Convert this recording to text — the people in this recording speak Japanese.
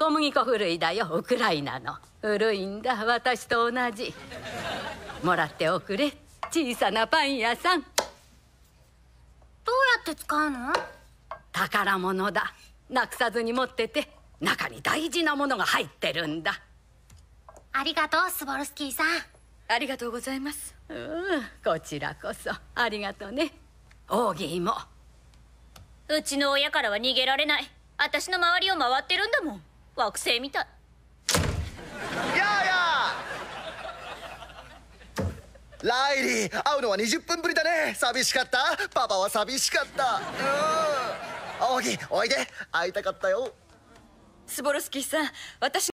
小麦粉古いだよウクライナの古いんだ私と同じもらっておくれ小さなパン屋さんどうやって使うの宝物だなくさずに持ってて中に大事なものが入ってるんだありがとうスボルスキーさんありがとうございますうんこちらこそありがとうねオーギーもうちの親からは逃げられない私の周りを回ってるんだもん惑星みたいやーやーライリー会うのは20分ぶりだね寂しかったパパは寂しかったうんお義おいで会いたかったよスボルスキーさん私